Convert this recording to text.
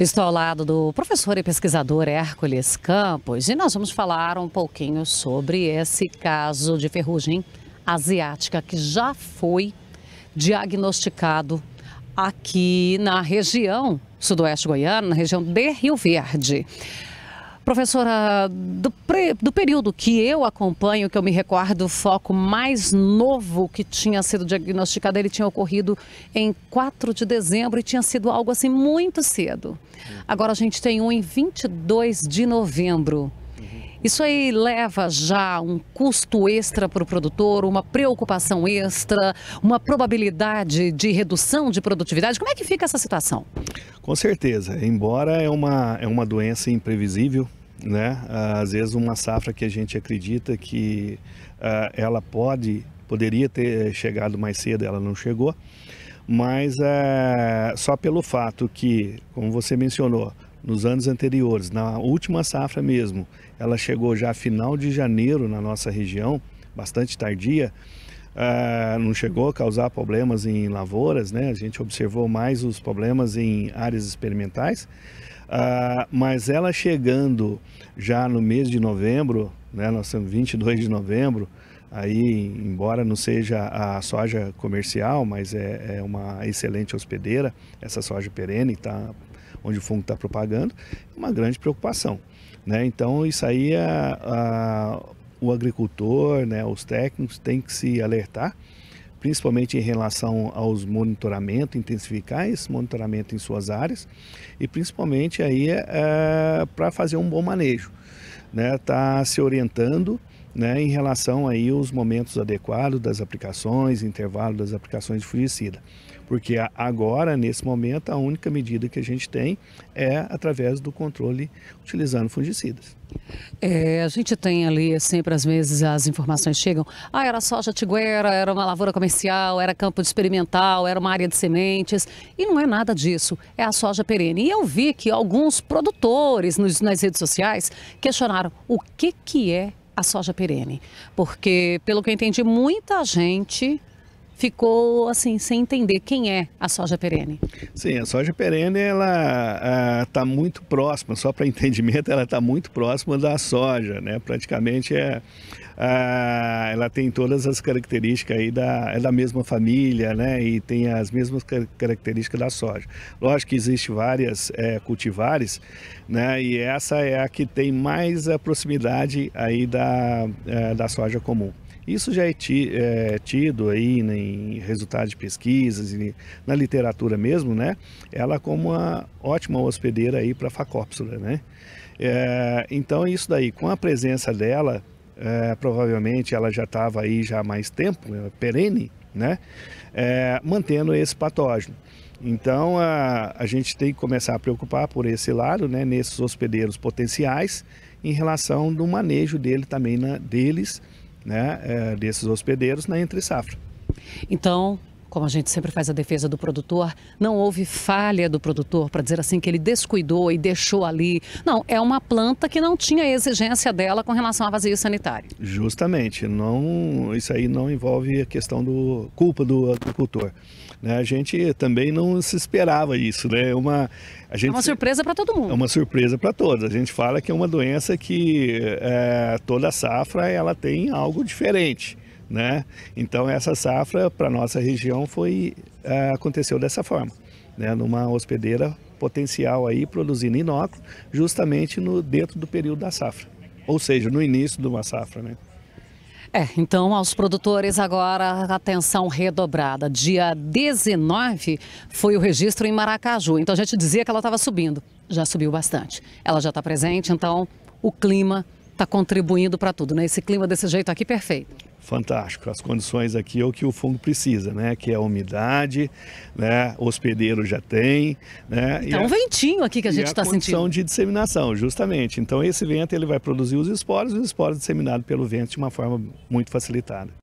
Estou ao lado do professor e pesquisador Hércules Campos e nós vamos falar um pouquinho sobre esse caso de ferrugem asiática que já foi diagnosticado aqui na região sudoeste goiana, na região de Rio Verde. Professora, do, pre, do período que eu acompanho, que eu me recordo, o foco mais novo que tinha sido diagnosticado, ele tinha ocorrido em 4 de dezembro e tinha sido algo assim muito cedo. Hum. Agora a gente tem um em 22 de novembro. Isso aí leva já um custo extra para o produtor, uma preocupação extra, uma probabilidade de redução de produtividade. Como é que fica essa situação? Com certeza, embora é uma, é uma doença imprevisível, né? Às vezes uma safra que a gente acredita que uh, ela pode, poderia ter chegado mais cedo, ela não chegou, mas uh, só pelo fato que, como você mencionou, nos anos anteriores, na última safra mesmo, ela chegou já final de janeiro na nossa região, bastante tardia, ah, não chegou a causar problemas em lavouras, né? A gente observou mais os problemas em áreas experimentais, ah, mas ela chegando já no mês de novembro, né? Nós estamos 22 de novembro, aí embora não seja a soja comercial, mas é, é uma excelente hospedeira, essa soja perene está onde o fungo está propagando, é uma grande preocupação. Né? Então, isso aí a, é, a, o agricultor, né, os técnicos têm que se alertar, principalmente em relação aos monitoramento, intensificar esse monitoramento em suas áreas e principalmente aí é, é para fazer um bom manejo, né? Tá se orientando né, em relação aí aos momentos adequados das aplicações, intervalo das aplicações de fungicida. Porque agora, nesse momento, a única medida que a gente tem é através do controle utilizando fungicidas. É, a gente tem ali sempre, às vezes, as informações chegam. Ah, era soja tiguera, era uma lavoura comercial, era campo experimental, era uma área de sementes. E não é nada disso. É a soja perene. E eu vi que alguns produtores nos, nas redes sociais questionaram o que, que é a soja perene, porque pelo que eu entendi, muita gente ficou assim sem entender quem é a soja perene. Sim, a soja perene ela está ah, muito próxima, só para entendimento, ela está muito próxima da soja, né? Praticamente é a, ah, ela tem todas as características aí da é da mesma família, né? E tem as mesmas características da soja. Lógico que existe várias é, cultivares, né? E essa é a que tem mais a proximidade aí da é, da soja comum. Isso já é, ti, é tido aí né, em resultados de pesquisas e na literatura mesmo, né? Ela como uma ótima hospedeira aí para a facópsula, né? É, então isso daí, com a presença dela, é, provavelmente ela já estava aí já há mais tempo, é, perene, né? É, mantendo esse patógeno. Então a, a gente tem que começar a preocupar por esse lado, né, nesses hospedeiros potenciais, em relação do manejo dele também na, deles né, é, desses hospedeiros na entre safra. Então, como a gente sempre faz a defesa do produtor, não houve falha do produtor para dizer assim que ele descuidou e deixou ali. Não, é uma planta que não tinha exigência dela com relação a vazio sanitário. Justamente, não, isso aí não envolve a questão do culpa do agricultor. Né? A gente também não se esperava isso, né? É uma, a gente, é uma surpresa para todo mundo. É uma surpresa para todos. A gente fala que é uma doença que é, toda safra ela tem algo diferente né? Então essa safra para nossa região foi é, aconteceu dessa forma, né? Numa hospedeira potencial aí produzindo inóculo justamente no dentro do período da safra, ou seja, no início de uma safra, né? É, então aos produtores agora atenção redobrada. Dia 19 foi o registro em Maracaju. Então a gente dizia que ela estava subindo, já subiu bastante. Ela já está presente, então o clima está contribuindo para tudo, né? Esse clima desse jeito aqui perfeito fantástico. As condições aqui é o que o fungo precisa, né? Que é a umidade, né? O hospedeiro já tem, né? Então, e um a, ventinho aqui que a gente está sentindo. condição de disseminação, justamente. Então, esse vento ele vai produzir os esporos, os esporos disseminados pelo vento de uma forma muito facilitada.